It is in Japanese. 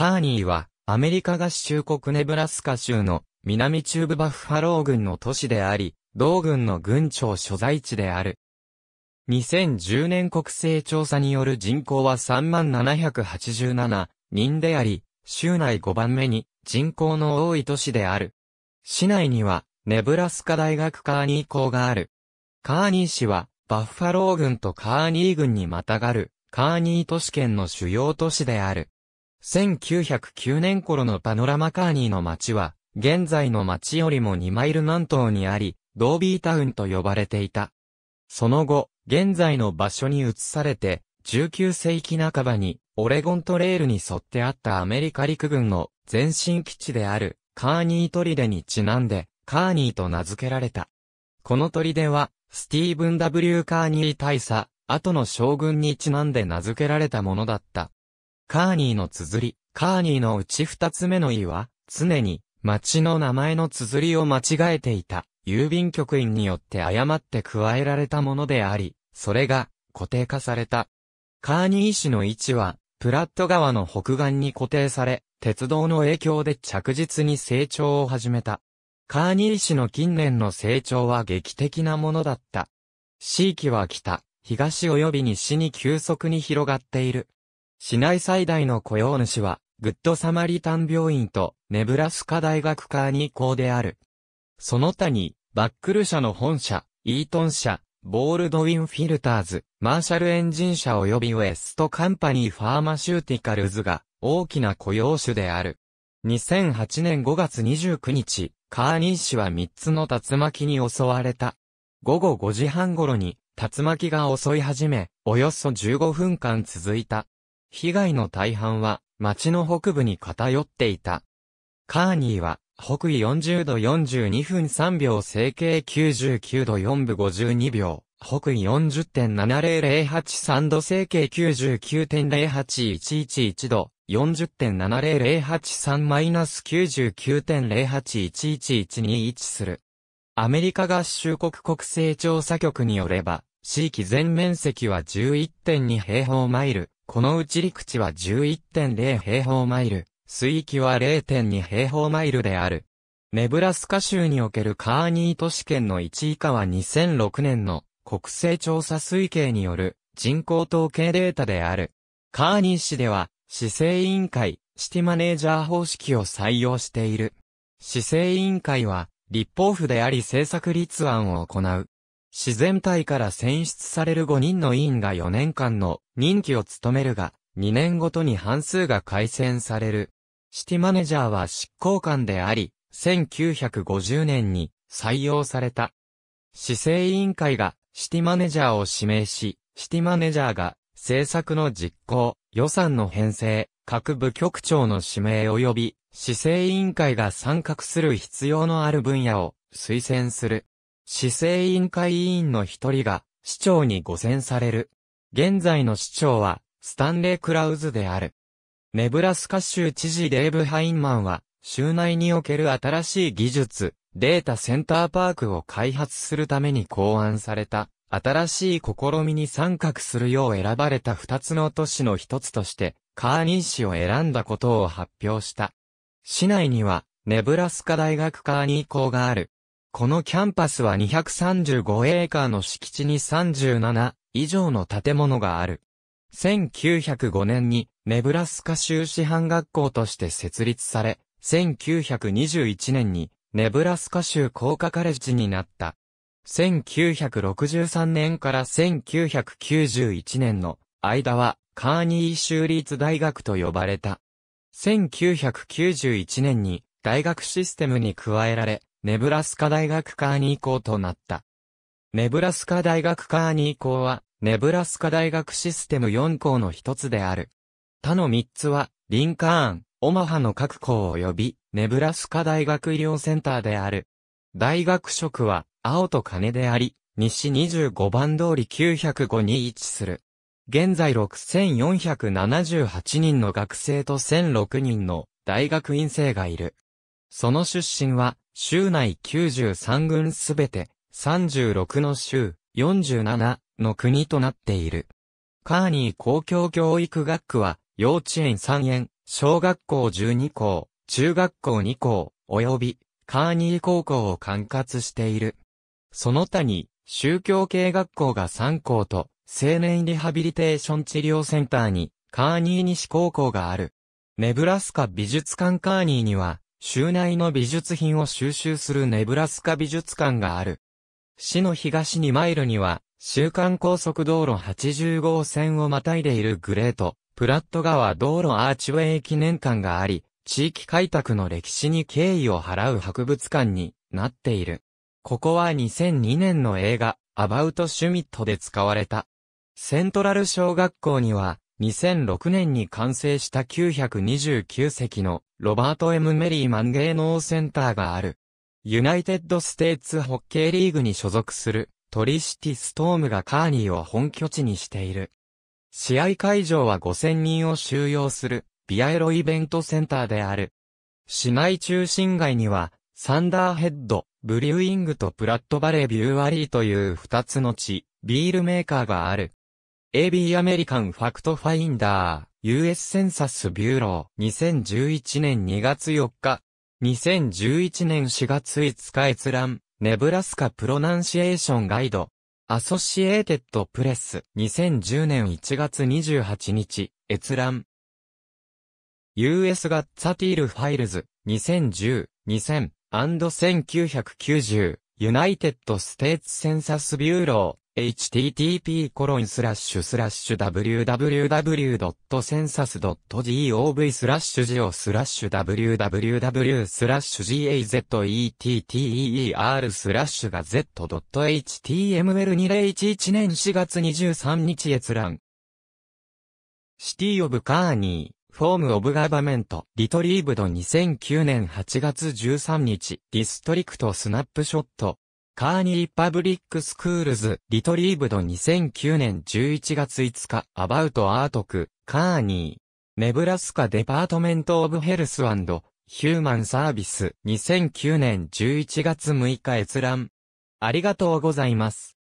カーニーは、アメリカ合衆国ネブラスカ州の南中部バッファロー郡の都市であり、同郡の郡庁所在地である。2010年国勢調査による人口は3787人であり、州内5番目に人口の多い都市である。市内には、ネブラスカ大学カーニー校がある。カーニー市は、バッファロー郡とカーニー郡にまたがる、カーニー都市圏の主要都市である。1909年頃のパノラマカーニーの町は、現在の町よりも2マイル南東にあり、ドービータウンと呼ばれていた。その後、現在の場所に移されて、19世紀半ばに、オレゴントレールに沿ってあったアメリカ陸軍の前進基地である、カーニー砦にちなんで、カーニーと名付けられた。この砦は、スティーブン・ W・ カーニー大佐、後の将軍にちなんで名付けられたものだった。カーニーの綴り、カーニーのうち二つ目の E は、常に、町の名前の綴りを間違えていた、郵便局員によって誤って加えられたものであり、それが、固定化された。カーニー市の位置は、プラット川の北岸に固定され、鉄道の影響で着実に成長を始めた。カーニー市の近年の成長は劇的なものだった。地域は北、東及び西に急速に広がっている。市内最大の雇用主は、グッドサマリタン病院とネブラスカ大学科に校である。その他に、バックル社の本社、イートン社、ボールドウィンフィルターズ、マーシャルエンジン社及びウエストカンパニーファーマシューティカルズが大きな雇用主である。2008年5月29日、カーニー氏は3つの竜巻に襲われた。午後5時半頃に竜巻が襲い始め、およそ15分間続いた。被害の大半は町の北部に偏っていた。カーニーは北緯40度42分3秒整形99度4分52秒、北緯40.70083度整形99.08111度、40.70083-99.08111に位置する。アメリカ合衆国国勢調査局によれば、地域全面積は11.2平方マイル、このうち陸地は11.0平方マイル、水域は0.2平方マイルである。ネブラスカ州におけるカーニー都市圏の1以下は2006年の国勢調査推計による人口統計データである。カーニー市では、市政委員会、シティマネージャー方式を採用している。市政委員会は、立法府であり政策立案を行う。自然体から選出される5人の委員が4年間の任期を務めるが、2年ごとに半数が改選される。シティマネジャーは執行官であり、1950年に採用された。市政委員会がシティマネジャーを指名し、シティマネジャーが政策の実行、予算の編成、各部局長の指名及び市政委員会が参画する必要のある分野を推薦する。市政委員会委員の一人が市長に5選される。現在の市長は、スタンレー・クラウズである。ネブラスカ州知事デーブ・ハインマンは、州内における新しい技術、データセンターパークを開発するために考案された、新しい試みに参画するよう選ばれた二つの都市の一つとして、カーニー市を選んだことを発表した。市内には、ネブラスカ大学カーニー校がある。このキャンパスは235エーカーの敷地に37以上の建物がある。1905年にネブラスカ州師範学校として設立され、1921年にネブラスカ州工科カレッジになった。1963年から1991年の間はカーニー州立大学と呼ばれた。1991年に大学システムに加えられ、ネブラスカ大学カーニー校となった。ネブラスカ大学カーニー校は、ネブラスカ大学システム4校の一つである。他の3つは、リンカーン、オマハの各校及び、ネブラスカ大学医療センターである。大学職は、青と金であり、西25番通り905に位置する。現在6478人の学生と1006人の大学院生がいる。その出身は、州内93軍すべて36の州、47の国となっている。カーニー公共教育学区は、幼稚園3園、小学校12校、中学校2校、及び、カーニー高校を管轄している。その他に、宗教系学校が3校と、青年リハビリテーション治療センターに、カーニー西高校がある。ネブラスカ美術館カーニーには、州内の美術品を収集するネブラスカ美術館がある。市の東2マイルには、週間高速道路80号線をまたいでいるグレート、プラット川道路アーチウェイ記念館があり、地域開拓の歴史に敬意を払う博物館になっている。ここは2002年の映画、アバウト・シュミットで使われた。セントラル小学校には、2006年に完成した929席のロバート・ M・ メリーマン芸能センターがある。ユナイテッドステーツホッケーリーグに所属するトリシティストームがカーニーを本拠地にしている。試合会場は5000人を収容するビアエロイベントセンターである。市内中心街にはサンダーヘッド、ブリューイングとプラットバレービューアリーという2つの地、ビールメーカーがある。AB アメリカンファクトファインダー、US センサスビューロー、2011年2月4日、2011年4月5日閲覧、ネブラスカプロナンシエーションガイド、アソシエーテッドプレス、2010年1月28日、閲覧。US ガッツァティールファイルズ、2010、2000、1990、ユナイテッドステーツセンサスビューロー、http://www.census.gov スラッシュ geo スラッシュ www スラッシュ gazetteer スラッシュが z.html2011 年4月23日閲覧。シティオブカーニー。フォームオブガバメント、リトリーブド2009年8月13日、ディストリクトスナップショット、カーニーパブリックスクールズ、リトリーブド2009年11月5日、アバウトアート区、カーニー。ネブラスカデパートメントオブヘルスンド、ヒューマンサービス2009年11月6日閲覧。ありがとうございます。